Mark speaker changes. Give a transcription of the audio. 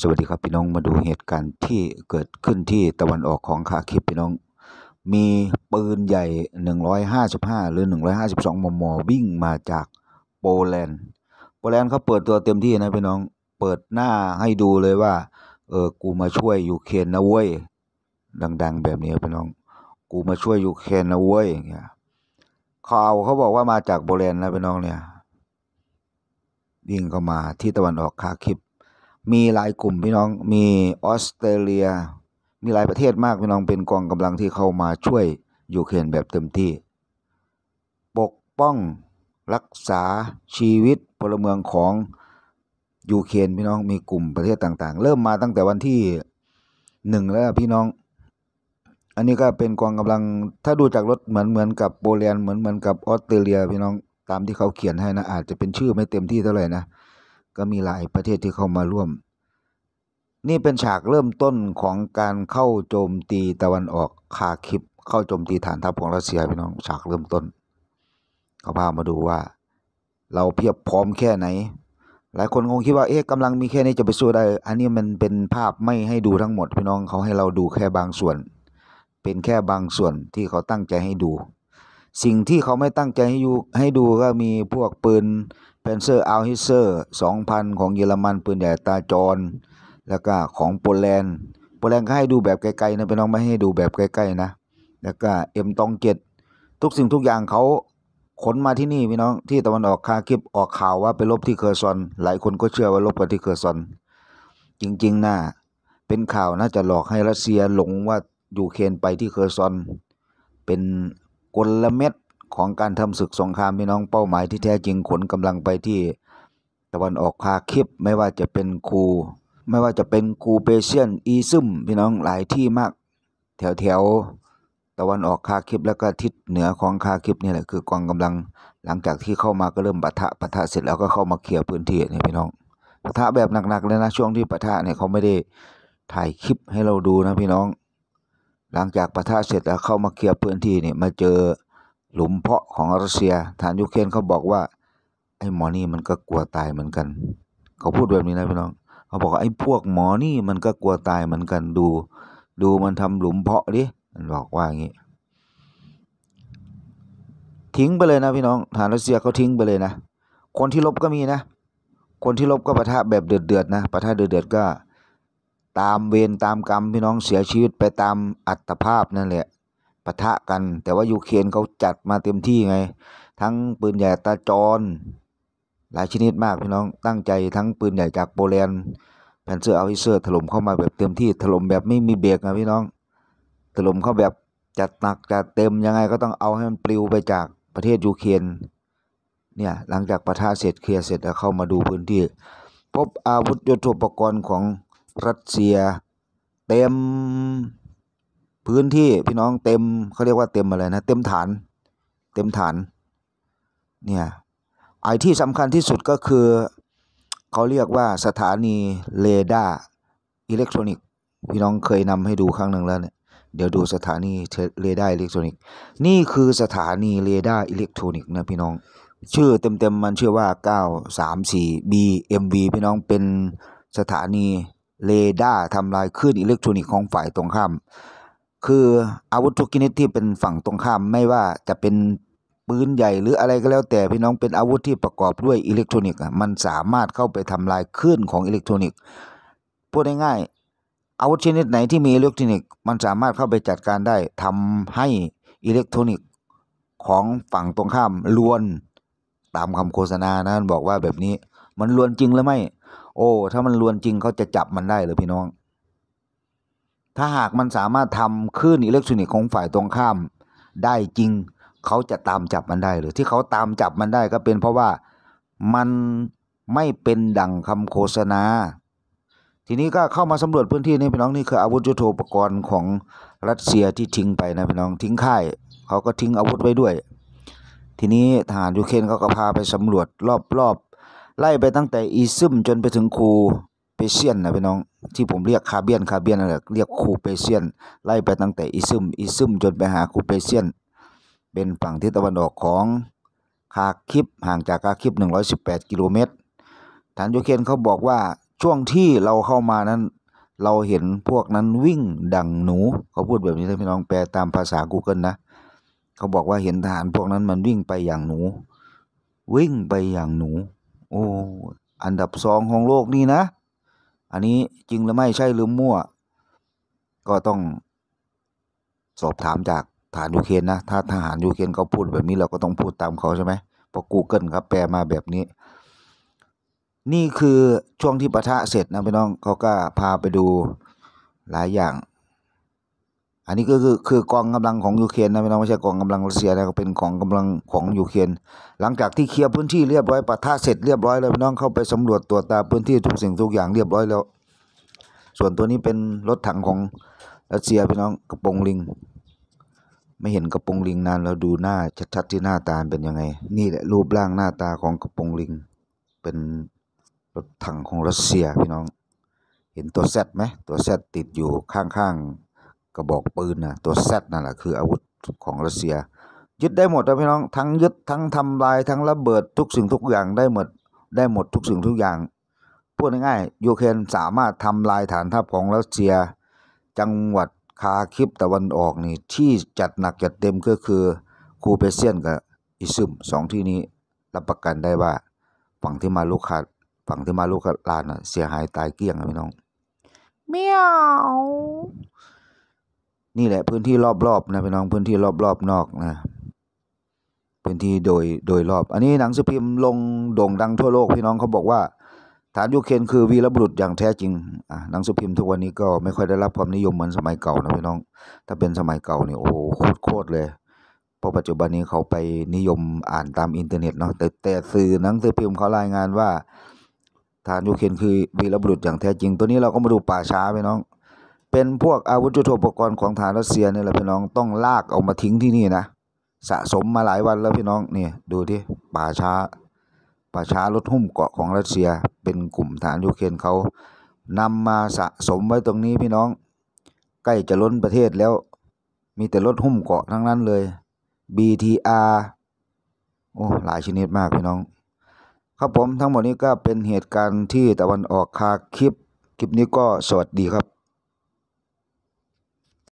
Speaker 1: สวัสดีครับ พี่น้องมาดูเหตุการณ์ที่เกิดขึ้นที่ตะวันออกของคาคิปพี่น้อง มีปืนใหญ่ 155 หรือ 152มมวิ่งมาจากโปแลนด์โปแลนด์เขาเปิดตัวเต็มที่นะพี่น้อง เปิดหน้าให้ดูเลยว่าเออกูมาช่วยยูเครนนะเว้ยดังๆแบบนี้พี่น้องกูมาช่วยยูเครนนะเว้ยอย่างเงี้ยข่าวเขาบอกว่ามาจากโปแลนด์นะพี่น้อง เนี่ยวิ่งเข้ามาที่ตะวันออกคาคิปมีหลายกลุ่มพี่น้อง มีออสเตรเลีย มีหลายประเทศมากพี่น้องเป็นกองกำลังที่เข้ามาช่วยยูเครนแบบเต็มที่ ปกป้องรักษาชีวิตพลเมืองของยูเครนพี่น้องมีกลุ่มประเทศต่าง ๆ เริ่มมาตั้งแต่วันที่หนึ่งแล้วพี่น้อง อันนี้ก็เป็นกองกำลังถ้าดูจากรถเหมือนเหมือนกับโปแลนด์เหมือนเหมือนกับออสเตรเลียพี่น้องตามที่เขาเขียนให้นะ อาจจะเป็นชื่อไม่เต็มที่เท่าไหร่นะก็มีหลายประเทศที่เข้ามาร่วม นี่เป็นฉากเริ่มต้นของการเข้าโจมตีตะวันออกคาคิบเข้าโจมตีฐานทัพของรัสเซียพี่น้องฉากเริ่มต้น เขาพามาดูว่า เราเพียบพร้อมแค่ไหน หลายคนคงคิดว่าเอ๊ะกำลังมีแค่นี้จะไปสู้ได้ อันนี้มันเป็นภาพไม่ให้ดูทั้งหมดพี่น้องเขาให้เราดูแค่บางส่วน เป็นแค่บางส่วนที่เขาตั้งใจให้ดูสิ่งที่เขาไม่ตั้งใจให้ดูให้ดูก็มีพวกปืนเพนเซอร์อัลฮิเซอร์งพันของเยอรมันปืนใหญ่ตาจร แล้วก็ของโปแลนด์ โปแลนด์ก็ให้ดูแบบไกลๆนะเป็นน้องไม่ให้ดูแบบใกล้ๆนะ แล้วก็เอ็มตองเจ็ดทุกสิ่งทุกอย่างเขาขนมาที่นี่พี่น้องที่ตะวันออกคาคลิป ออกข่าวว่าไปลบที่เคอร์ซอน หลายคนก็เชื่อว่าลบกันที่เคอร์ซอน จริงๆนะ่ะเป็นข่าวน่าจะหลอกให้รัสเซียหลงว่ายูเครนไปที่เคอร์ซอนเป็นกลเม็ดของการทำศึกสงครามพี่น้องเป้าหมายที่แท้จริงขนกำลังไปที่ตะวันออกคาคิบไม่ว่าจะเป็นคูไม่ว่าจะเป็นคูเปเชียนอีซึมพี่น้องหลายที่มากแถวแถวตะวันออกคาคิบแล้วก็ทิศเหนือของคาคิบนี่แหละคือกองกำลังหลังจากที่เข้ามาก็เริ่มปะทะปะทะเสร็จแล้วก็เข้ามาเคลียร์พื้นที่นี่พี่น้องปะทะแบบหนักๆเลยนะช่วงที่ปะทะเนี่ยเขาไม่ได้ถ่ายคลิปให้เราดูนะพี่น้องหลังจากประทะเสร็จแล้วเข้ามาเคลียร์พื้นที่นี่มาเจอหลุมเพาะของรัสเซียฐานยูเครนเขาบอกว่า ไอ้หมอนี่มันก็กลัวตายเหมือนกัน เขาพูดแบบนี้นะพี่น้อง เขาบอกว่าไอ้พวกหมอนี่มันก็กลัวตายเหมือนกันดู ดูมันทำหลุมเพาะดิมันบอกว่าอย่างนี้ทิ้งไปเลยนะพี่น้องฐานรัสเซียเขาทิ้งไปเลยนะคนที่ลบก็มีนะ คนที่ลบก็ประทะแบบเดือดๆนะประทะเดือดๆก็ตามเวรตามกรรมพี่น้องเสียชีวิตไปตามอัตภาพ นั่นแหละปะทะกัน แต่ว่ายูเครนเขาจัดมาเต็มที่ไง ทั้งปืนใหญ่ตาจรหลายชนิดมากพี่น้องตั้งใจทั้งปืนใหญ่จากโปแลนด์แผ่นเสื้อเอาิเซอร์ ถล่มเข้ามาแบบเต็มที่ ถล่มแบบไม่มีเบรกนะพี่น้อง ถล่มเข้าแบบจัดหนัก จัดเต็มยังไงก็ต้องเอาให้มันปลิวไปจากประเทศยูเครนเนี่ยหลังจากปะทะเสร็จเคลียร์เสร็จแล้วเข้ามาดูพื้นที่ พบอาวุธยุทโธปกรณ์ของรัสเซียเต็ม พื้นที่พี่น้องเต็มเขาเรียกว่าเต็มอะไรนะ เต็มฐานเต็มฐานเนี่ย ไอที่สำคัญที่สุดก็คือเขาเรียกว่าสถานีเรดาร์อิเล็กทรอนิกส์พี่น้องเคยนำให้ดูครั้งหนึ่งแล้วเนี่ยเดี๋ยวดูสถานีเรดาร์อิเล็กทรอนิกส์ นี่คือสถานีเรดาร์อิเล็กทรอนิกส์นะ พี่น้องชื่อเต็ม ๆมันชื่อว่า 934BMV พี่น้องเป็นสถานีเรดาร์ทำลายคลื่นอิเล็กทรอนิกส์ของฝ่ายตรงข้ามคืออาวุธทุกชนิดที่เป็นฝั่งตรงข้ามไม่ว่าจะเป็นปืนใหญ่ หรืออะไรก็แล้ว แต่พี่น้องเป็นอาวุธที่ประกอบด้วยอิเล็กทรอนิกส์ มันสามารถเข้าไปทำลายคลื่นของอิเล็กทรอนิกส์พูดง่ายๆอาวุธชนิดไหนที่มีอิเล็กทรอนิกส์มันสามารถเข้าไปจัดการได้ ทำให้อิเล็กทรอนิกส์ของฝั่งตรงข้ามล้วนตามคำโฆษณานะบอกว่าแบบนี้มันล้วนจริงหรือไม่โอ้ถ้ามันลวนจริงเขาจะจับมันได้หรือพี่น้อง ถ้าหากมันสามารถทำคลื่นอิเล็กทรอนิกส์ของฝ่ายตรงข้ามได้จริง เขาจะตามจับมันได้หรือที่เขาตามจับมันได้ก็เป็นเพราะว่ามันไม่เป็นดั่งคำโฆษณา ทีนี้ก็เข้ามาสำรวจพื้นที่นี่พี่น้องนี่คืออาวุธยุโทโธปกรณ์ของรัสเซียที่ทิ้งไปนะพี่น้อง ทิ้งค่ายเขาก็ทิ้งอาวุธไว้ด้วย ทีนี้ทหารยูเครนเขาก็พาไปสำรวจรอบไล่ไปตั้งแต่อีซึมจนไปถึงครูเปเชียนนะพี่น้องที่ผมเรียกคาเบียนคาเบียนนั่นแหละเรียกครูเปเชียนไล่ไปตั้งแต่อีซึม อีซึมจนไปหาครูเปเชียน เป็นฝั่งทิศตะวันออกของคาคิป ห่างจากคาคิบ118 กิโลเมตรฐานโยเคนเขาบอกว่าช่วงที่เราเข้ามานั้น เราเห็นพวกนั้นวิ่งดังหนูเขาพูดแบบนี้เะพี่น้องแปลตามภาษา Google นะ เขาบอกว่าเห็นทหารพวกนั้นมันวิ่งไปอย่างหนู วิ่งไปอย่างหนูโอ้อันดับสองของโลกนี่นะ อันนี้จริงหรือไม่ใช่หรือมั่ว ก็ต้องสอบถามจากฐานยูเครนนะ ถ้าทหารยูเครนเขาพูดแบบนี้เราก็ต้องพูดตามเขาใช่ไหมเพราะก o o g ครับแปลมาแบบนี้ นี่คือช่วงที่ปะทะเสร็จนะพี่น้องเขาก็พาไปดูหลายอย่างอันนี้ก็คือคือกองกำลังของยูเครนนะพี่น้องไม่ใช่กองกำลังรัสเซียนะเป็นกองกำลังของยูเครนหลังจากที่เคลียร์พื้นที่เรียบร้อยปะทะเสร็จเรียบร้อยแล้วพี่น้องเข้าไปสำรวจตรวจตาพื้นที่ทุกสิ่งทุกอย่างเรียบร้อยแล้ว ส่วนตัวนี้เป็นรถถังของรัสเซียพี่น้องกระโปรงลิง ไม่เห็นกระโปรงลิงนานเราดูหน้าชัดๆที่หน้าตาเป็นยังไง นี่แหละรูปร่างหน้าตาของกระโปรงลิง เป็นรถถังของรัสเซียพี่น้องเห็นตัวแซดไหมตัวแซดติดอยู่ข้างๆกระบอกปืนนะตัวแซดนั่นแหละคืออาวุธของรัสเซีย ยึดได้หมดนะพี่น้องทั้งยึดทั้งทำลายทั้งระเบิดทุกสิ่งทุกอย่างได้หมดได้หมดทุกสิ่งทุกอย่างพูดง่ายๆยูเครนสามารถทำลายฐานทัพของรัสเซีย จังหวัดคาคิปตะวันออกนี่ที่จัดหนักจัดเต็มก็คือคูเปเซียนกับอิซึมสองที่นี้รับประกันได้ว่าฝั่งที่มาลูกขาฝั่งที่มาลูกลานเสียหายตายเกลี้ยงนะพี่น้องเมียวนี่แหละพื้นที่รอบๆ นะพี่น้องพื้นที่รอบๆนอกนะ พื้นที่โดยโดยรอบ อันนี้หนังสือพิมพ์ลงโด่งดังทั่วโลก พี่น้องเขาบอกว่า ฐานยูเคนคือวีรบุรุษอย่างแท้จริงอ่ะหนังสือพิมพ์ทุกวันนี้ก็ไม่ค่อยได้รับความนิยมเหมือนสมัยเก่านะพี่น้อง ถ้าเป็นสมัยเก่านี่โอ้โหโคตรเลยเพราะปัจจุบันนี้เขาไปนิยมอ่านตามอินเทอร์เน็ตเนาะแต่แต่สื่อหนังสือพิมพ์เขารายงานว่า ฐานยูเคนคือวีรบุรุษอย่างแท้จริง ตัวนี้เราก็มาดูป่าช้าพี่น้องเป็นพวกอาวุธยุทโธปกรณ์ของฐานรัสเซียเนี่แหละพี่น้องต้องลากออกมาทิ้งที่นี่นะ สะสมมาหลายวันแล้วพี่น้องนี่ดูที่ป่าช้าป่าช้ารถหุ้มเกาะของรัสเซีย เป็นกลุ่มฐานยูเครนเขานำมาสะสมไว้ตรงนี้พี่น้อง ใกล้จะล้นประเทศแล้วมีแต่รถหุ้มเกาะทั้งนั้นเลย BTR โอ้หลายชนิดมากพี่น้อง ครับผมทั้งหมดนี้ก็เป็นเหตุการณ์ที่ตะวันออกคาคลิปคลิปนี้ก็สวัสดีครับ